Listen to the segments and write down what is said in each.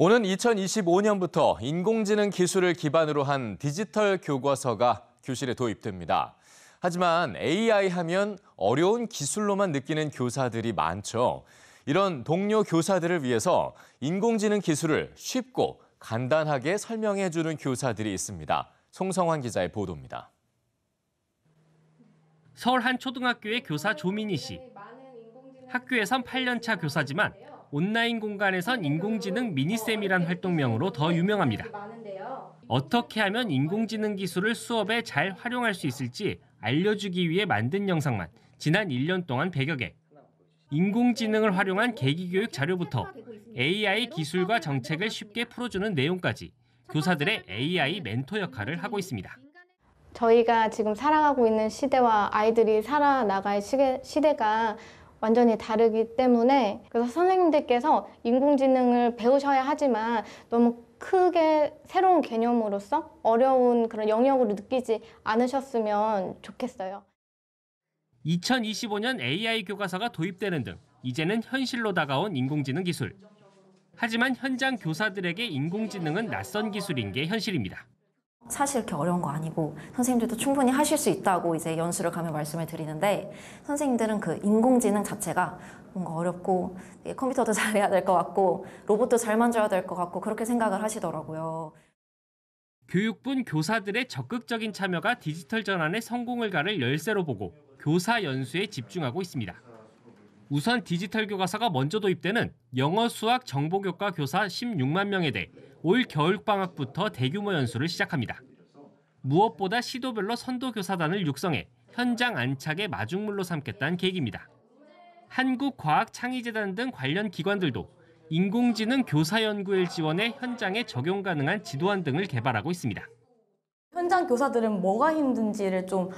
오는 2025년부터 인공지능 기술을 기반으로 한 디지털 교과서가 교실에 도입됩니다. 하지만 AI 하면 어려운 기술로만 느끼는 교사들이 많죠. 이런 동료 교사들을 위해서 인공지능 기술을 쉽고 간단하게 설명해 주는 교사들이 있습니다. 송성환 기자의 보도입니다. 서울 한 초등학교의 교사 조민희 씨. 학교에선 8년차 교사지만 온라인 공간에선 인공지능 미니쌤이란 활동명으로 더 유명합니다. 어떻게 하면 인공지능 기술을 수업에 잘 활용할 수 있을지 알려주기 위해 만든 영상만 지난 1년 동안 100여 개. 인공지능을 활용한 계기교육 자료부터 AI 기술과 정책을 쉽게 풀어주는 내용까지 교사들의 AI 멘토 역할을 하고 있습니다. 저희가 지금 살아가고 있는 시대와 아이들이 살아나갈 시대가 완전히 다르기 때문에 그래서 선생님들께서 인공지능을 배우셔야 하지만 너무 크게 새로운 개념으로서 어려운 그런 영역으로 느끼지 않으셨으면 좋겠어요. 2025년 AI 교과서가 도입되는 등 이제는 현실로 다가온 인공지능 기술. 하지만 현장 교사들에게 인공지능은 낯선 기술인 게 현실입니다. 사실 이렇게 어려운 거 아니고 선생님들도 충분히 하실 수 있다고 이제 연수를 가면 말씀을 드리는데 선생님들은 그 인공지능 자체가 뭔가 어렵고 컴퓨터도 잘해야 될 것 같고 로봇도 잘 만져야 될 것 같고 그렇게 생각을 하시더라고요. 교육분 교사들의 적극적인 참여가 디지털 전환의 성공을 가를 열쇠로 보고 교사 연수에 집중하고 있습니다. 우선 디지털 교과서가 먼저 도입되는 영어 수학 정보 교과 교사 16만 명에 대해 올 겨울 방학부터 대규모 연수를 시작합니다. 무엇보다 시도별로 선도 교사단을 육성해 현장 안착의 마중물로 삼겠다는 계획입니다. 한국과학창의재단 등 관련 기관들도 인공지능 교사 연구를 지원해 현장에 적용 가능한 지도안 등을 개발하고 있습니다. 현장 교사들은 뭐가 힘든지를 좀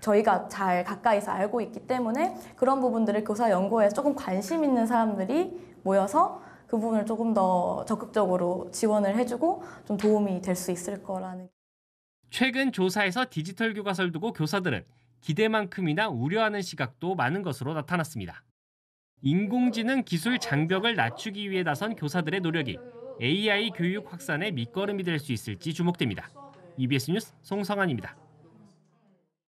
저희가 잘 가까이서 알고 있기 때문에 그런 부분들을 교사 연구에 조금 관심 있는 사람들이 모여서 그 부분을 조금 더 적극적으로 지원을 해주고 좀 도움이 될 수 있을 거라는. 최근 조사에서 디지털 교과서를 두고 교사들은 기대만큼이나 우려하는 시각도 많은 것으로 나타났습니다. 인공지능 기술 장벽을 낮추기 위해 나선 교사들의 노력이 AI 교육 확산의 밑거름이 될 수 있을지 주목됩니다. EBS 뉴스 송성환입니다.